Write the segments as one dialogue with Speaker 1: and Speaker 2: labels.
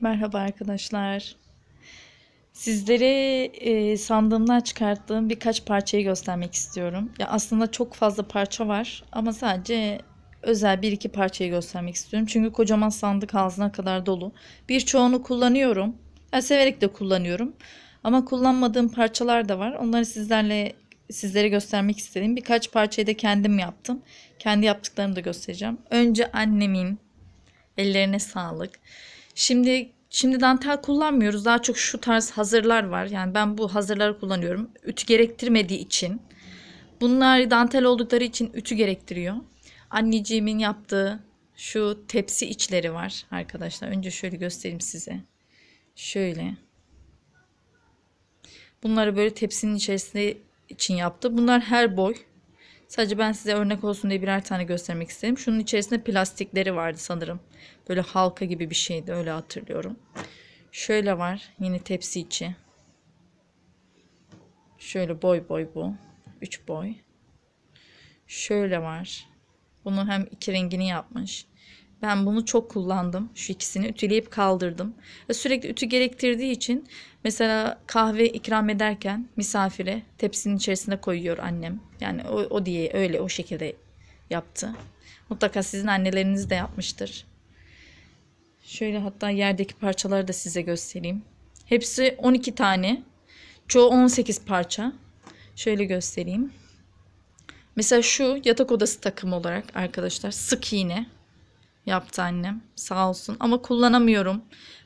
Speaker 1: Merhaba arkadaşlar. Sizlere e, sandığımdan çıkarttığım birkaç parçayı göstermek istiyorum. Ya aslında çok fazla parça var ama sadece özel bir iki parçayı göstermek istiyorum. Çünkü kocaman sandık ağzına kadar dolu. Birçoğunu kullanıyorum. Yani severek de kullanıyorum. Ama kullanmadığım parçalar da var. Onları sizlerle sizlere göstermek istedim. birkaç parçayı da kendim yaptım. Kendi yaptıklarımı da göstereceğim. Önce annemin ellerine sağlık. Şimdi şimdi dantel kullanmıyoruz. Daha çok şu tarz hazırlar var. Yani ben bu hazırları kullanıyorum. Ütü gerektirmediği için. Bunlar dantel oldukları için ütü gerektiriyor. Anneciğimin yaptığı şu tepsi içleri var arkadaşlar. Önce şöyle göstereyim size. Şöyle. Bunları böyle tepsinin içerisinde için yaptı. Bunlar her boy. Sadece ben size örnek olsun diye birer tane göstermek istedim. Şunun içerisinde plastikleri vardı sanırım. Böyle halka gibi bir şeydi öyle hatırlıyorum. Şöyle var yine tepsi içi. Şöyle boy boy bu. 3 boy. Şöyle var. Bunu hem iki rengini yapmış. Ben bunu çok kullandım. Şu ikisini ütüleyip kaldırdım. sürekli ütü gerektirdiği için mesela kahve ikram ederken misafire tepsinin içerisinde koyuyor annem. Yani o, o diye öyle o şekilde yaptı. Mutlaka sizin anneleriniz de yapmıştır. Şöyle hatta yerdeki parçaları da size göstereyim. Hepsi 12 tane. Çoğu 18 parça. Şöyle göstereyim. Mesela şu yatak odası takım olarak arkadaşlar sık iğne yaptı annem sağ olsun ama kullanamıyorum.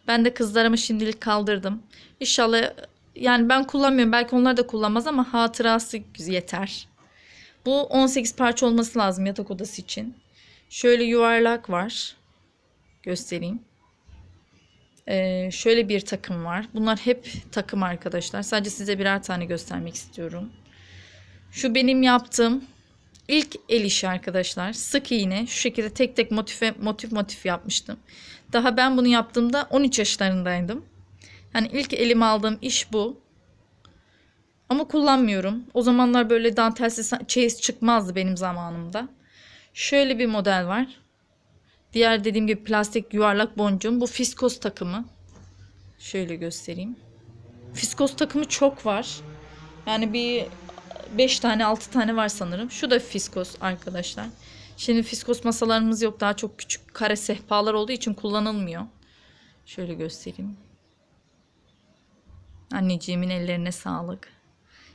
Speaker 1: Ben de kızlarımı şimdilik kaldırdım. İnşallah yani ben kullanmıyorum belki onlar da kullanmaz ama hatırası yeter. Bu 18 parça olması lazım yatak odası için. Şöyle yuvarlak var. Göstereyim. Ee, şöyle bir takım var. Bunlar hep takım arkadaşlar. Sadece size birer tane göstermek istiyorum. Şu benim yaptığım İlk el işi arkadaşlar sık iğne şu şekilde tek tek motife, motif motif yapmıştım. Daha ben bunu yaptığımda 13 yaşlarındaydım. Yani ilk elime aldığım iş bu. Ama kullanmıyorum. O zamanlar böyle dantelsiz çeyiz çıkmazdı benim zamanımda. Şöyle bir model var. Diğer dediğim gibi plastik yuvarlak boncuğum. Bu fiskos takımı. Şöyle göstereyim. Fiskos takımı çok var. Yani bir 5 tane 6 tane var sanırım. Şu da fiskos arkadaşlar. Şimdi fiskos masalarımız yok. Daha çok küçük kare sehpalar olduğu için kullanılmıyor. Şöyle göstereyim. Anneciğimin ellerine sağlık.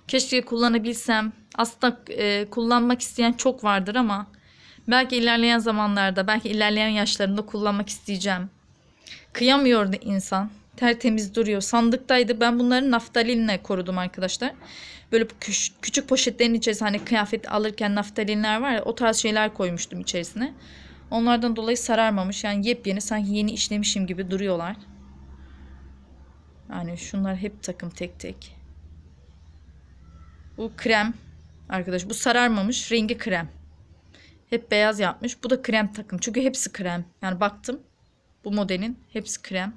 Speaker 1: Keşke kullanabilsem. Aslında e, kullanmak isteyen çok vardır ama belki ilerleyen zamanlarda, belki ilerleyen yaşlarında kullanmak isteyeceğim. Kıyamıyordu insan tertemiz duruyor. Sandıktaydı. Ben bunları naftalinle korudum arkadaşlar. Böyle küçük poşetlerin içerisinde hani kıyafet alırken naftalinler var ya o tarz şeyler koymuştum içerisine. Onlardan dolayı sararmamış. Yani yepyeni sanki yeni işlemişim gibi duruyorlar. Yani şunlar hep takım tek tek. Bu krem arkadaş bu sararmamış rengi krem. Hep beyaz yapmış. Bu da krem takım. Çünkü hepsi krem. Yani baktım bu modelin hepsi krem.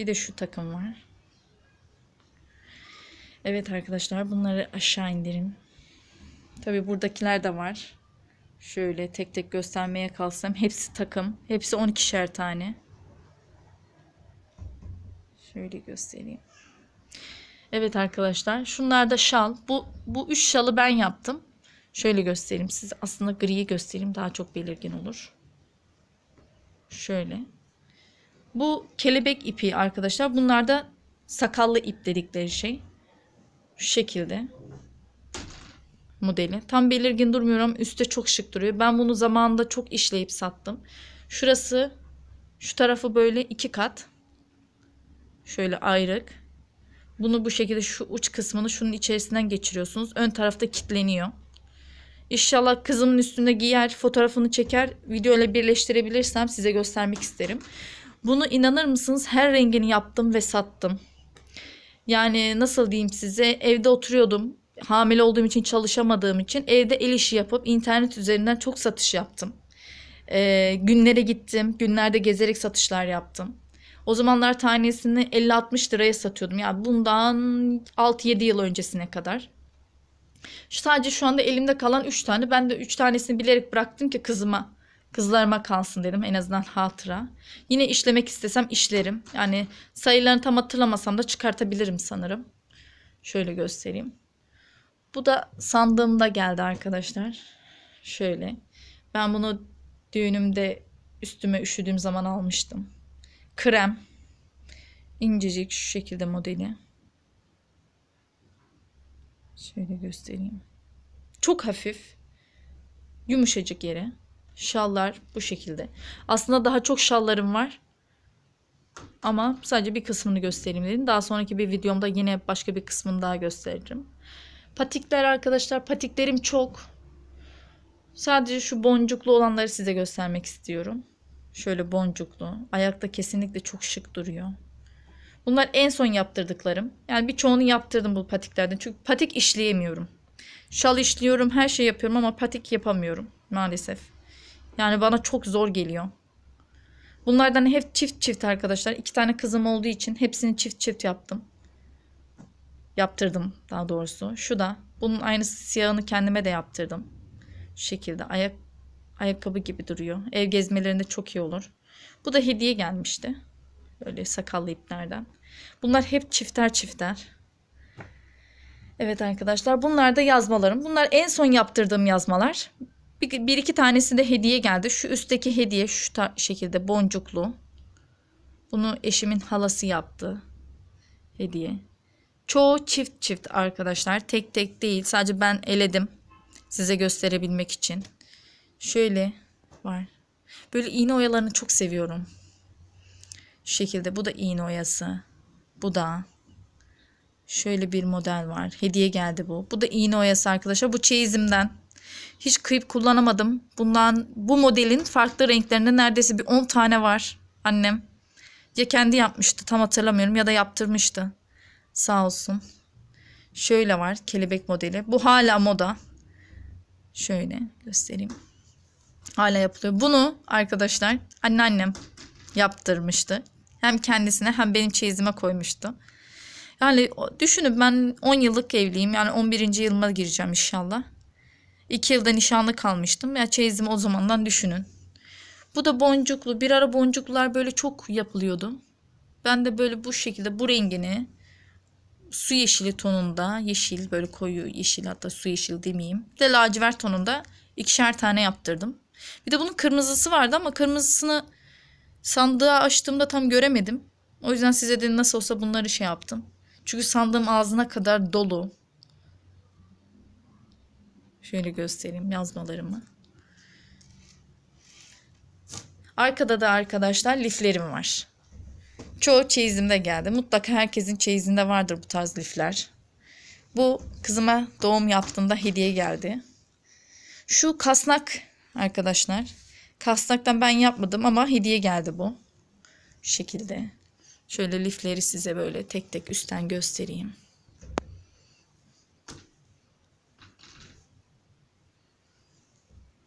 Speaker 1: Bir de şu takım var. Evet arkadaşlar bunları aşağı indirin. Tabi buradakiler de var. Şöyle tek tek göstermeye kalsam hepsi takım. Hepsi 12'şer tane. Şöyle göstereyim. Evet arkadaşlar şunlar da şal. Bu, bu üç şalı ben yaptım. Şöyle göstereyim size. Aslında griyi göstereyim daha çok belirgin olur. Şöyle. Bu kelebek ipi arkadaşlar. Bunlar da sakallı ip dedikleri şey. Şu şekilde modeli. Tam belirgin durmuyor ama üstte çok şık duruyor. Ben bunu zamanında çok işleyip sattım. Şurası şu tarafı böyle iki kat. Şöyle ayrık. Bunu bu şekilde şu uç kısmını şunun içerisinden geçiriyorsunuz. Ön tarafta kitleniyor. İnşallah kızımın üstünde giyer, fotoğrafını çeker, video ile birleştirebilirsem size göstermek isterim. Bunu inanır mısınız her rengini yaptım ve sattım. Yani nasıl diyeyim size evde oturuyordum. Hamile olduğum için çalışamadığım için evde el işi yapıp internet üzerinden çok satış yaptım. Ee, günlere gittim. Günlerde gezerek satışlar yaptım. O zamanlar tanesini 50-60 liraya satıyordum. Yani bundan 6-7 yıl öncesine kadar. Şu sadece şu anda elimde kalan 3 tane. Ben de 3 tanesini bilerek bıraktım ki kızıma kızlarıma kalsın dedim en azından hatıra. Yine işlemek istesem işlerim. Yani sayılarını tam hatırlamasam da çıkartabilirim sanırım. Şöyle göstereyim. Bu da sandığımda geldi arkadaşlar. Şöyle. Ben bunu düğünümde üstüme üşüdüğüm zaman almıştım. Krem. İncecik şu şekilde modeli. Şöyle göstereyim. Çok hafif yumuşacık yere. Şallar bu şekilde. Aslında daha çok şallarım var. Ama sadece bir kısmını göstereyim dedim. Daha sonraki bir videomda yine başka bir kısmını daha gösteririm. Patikler arkadaşlar patiklerim çok. Sadece şu boncuklu olanları size göstermek istiyorum. Şöyle boncuklu. Ayakta kesinlikle çok şık duruyor. Bunlar en son yaptırdıklarım. Yani birçoğunu yaptırdım bu patiklerden. Çünkü patik işleyemiyorum. Şal işliyorum, her şey yapıyorum ama patik yapamıyorum maalesef. Yani bana çok zor geliyor. Bunlardan hep çift çift arkadaşlar. İki tane kızım olduğu için hepsini çift çift yaptım. Yaptırdım daha doğrusu. Şu da. Bunun aynısı siyahını kendime de yaptırdım. Şu şekilde ayak ayakkabı gibi duruyor. Ev gezmelerinde çok iyi olur. Bu da hediye gelmişti. Öyle sakallı iplerden. Bunlar hep çifter çifter. Evet arkadaşlar bunlar da yazmalarım. Bunlar en son yaptırdığım yazmalar. Bir, bir iki tanesi de hediye geldi. Şu üstteki hediye şu şekilde boncuklu. Bunu eşimin halası yaptı. Hediye. Çoğu çift çift arkadaşlar. Tek tek değil. Sadece ben eledim. Size gösterebilmek için. Şöyle var. Böyle iğne oyalarını çok seviyorum. Şu şekilde bu da iğne oyası. Bu da. Şöyle bir model var. Hediye geldi bu. Bu da iğne oyası arkadaşlar. Bu çeyizimden. Hiç kıyıp kullanamadım. Bundan bu modelin farklı renklerinde neredeyse bir 10 tane var annem. Ya kendi yapmıştı tam hatırlamıyorum ya da yaptırmıştı. Sağ olsun. Şöyle var kelebek modeli. Bu hala moda. Şöyle göstereyim. Hala yapılıyor. Bunu arkadaşlar anneannem yaptırmıştı. Hem kendisine hem benim çeyizime koymuştu. Yani düşünün ben 10 yıllık evliyim. Yani 11. yılıma gireceğim inşallah. 2 yılda nişanlı kalmıştım. Ya çeyizimi o zamandan düşünün. Bu da boncuklu. Bir ara boncuklular böyle çok yapılıyordu. Ben de böyle bu şekilde bu rengini su yeşili tonunda yeşil böyle koyu yeşil hatta su yeşil demeyeyim. Bir de lacivert tonunda ikişer tane yaptırdım. Bir de bunun kırmızısı vardı ama kırmızısını Sandığı açtığımda tam göremedim. O yüzden size de nasıl olsa bunları şey yaptım. Çünkü sandığım ağzına kadar dolu. Şöyle göstereyim yazmalarımı. Arkada da arkadaşlar liflerim var. Çoğu çeyizimde geldi. Mutlaka herkesin çeyizinde vardır bu tarz lifler. Bu kızıma doğum yaptığımda hediye geldi. Şu kasnak arkadaşlar. Kasnaktan ben yapmadım ama hediye geldi bu. Şu şekilde. Şöyle lifleri size böyle tek tek üstten göstereyim.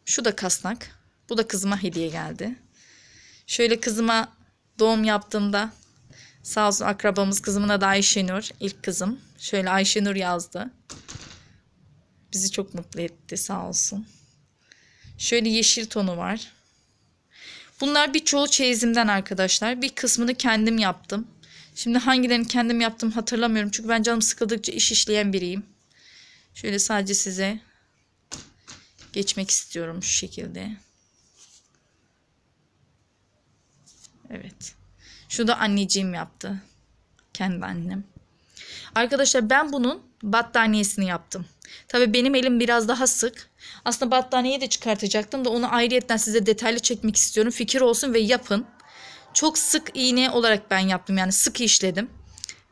Speaker 1: Şu da kasnak. Bu da kızıma hediye geldi. Şöyle kızıma doğum yaptığımda sağ olsun akrabamız kızımın adı Ayşenur. ilk kızım. Şöyle Ayşenur yazdı. Bizi çok mutlu etti sağ olsun. Şöyle yeşil tonu var. Bunlar birçoğu çeyizimden arkadaşlar. Bir kısmını kendim yaptım. Şimdi hangilerini kendim yaptım hatırlamıyorum. Çünkü ben canım sıkıldıkça iş işleyen biriyim. Şöyle sadece size geçmek istiyorum şu şekilde. Evet. Şu da anneciğim yaptı. Kendi annem. Arkadaşlar ben bunun battaniyesini yaptım. Tabii benim elim biraz daha sık. Aslında battaniyeyi de çıkartacaktım da onu ayrıyetten size detaylı çekmek istiyorum. Fikir olsun ve yapın. Çok sık iğne olarak ben yaptım yani sık işledim.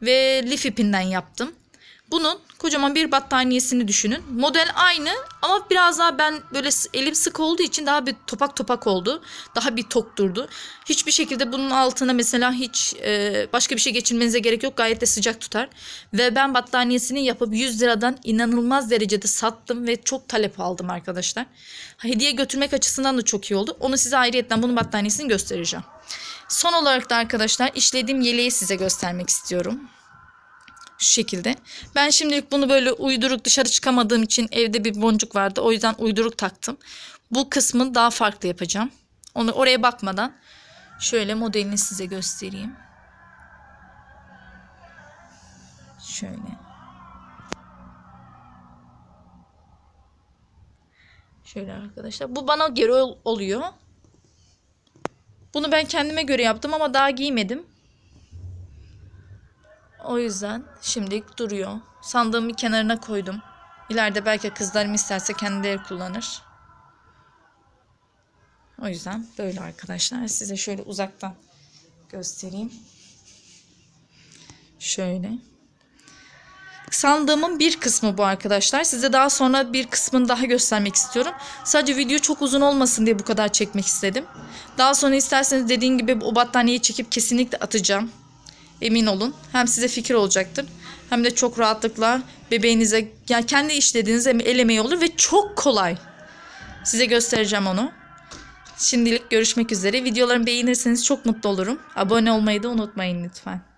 Speaker 1: Ve lif ipinden yaptım. Bunun kocaman bir battaniyesini düşünün. Model aynı ama biraz daha ben böyle elim sık olduğu için daha bir topak topak oldu. Daha bir tok durdu. Hiçbir şekilde bunun altına mesela hiç e, başka bir şey geçirmenize gerek yok. Gayet de sıcak tutar. Ve ben battaniyesini yapıp 100 liradan inanılmaz derecede sattım ve çok talep aldım arkadaşlar. Hediye götürmek açısından da çok iyi oldu. Onu size ayrıyetten bunun battaniyesini göstereceğim. Son olarak da arkadaşlar işlediğim yeleği size göstermek istiyorum şu şekilde. Ben şimdilik bunu böyle uyduruk dışarı çıkamadığım için evde bir boncuk vardı. O yüzden uyduruk taktım. Bu kısmı daha farklı yapacağım. Onu oraya bakmadan şöyle modelini size göstereyim. Şöyle. Şöyle arkadaşlar. Bu bana geri oluyor. Bunu ben kendime göre yaptım ama daha giymedim. O yüzden şimdilik duruyor. Sandığımı kenarına koydum. İleride belki kızlarım isterse kendileri kullanır. O yüzden böyle arkadaşlar. Size şöyle uzaktan göstereyim. Şöyle. Sandığımın bir kısmı bu arkadaşlar. Size daha sonra bir kısmını daha göstermek istiyorum. Sadece video çok uzun olmasın diye bu kadar çekmek istedim. Daha sonra isterseniz dediğim gibi o battaniyeyi çekip kesinlikle atacağım. Emin olun. Hem size fikir olacaktır. Hem de çok rahatlıkla bebeğinize yani kendi işlediğiniz el emeği olur ve çok kolay. Size göstereceğim onu. Şimdilik görüşmek üzere. Videolarımı beğenirseniz çok mutlu olurum. Abone olmayı da unutmayın lütfen.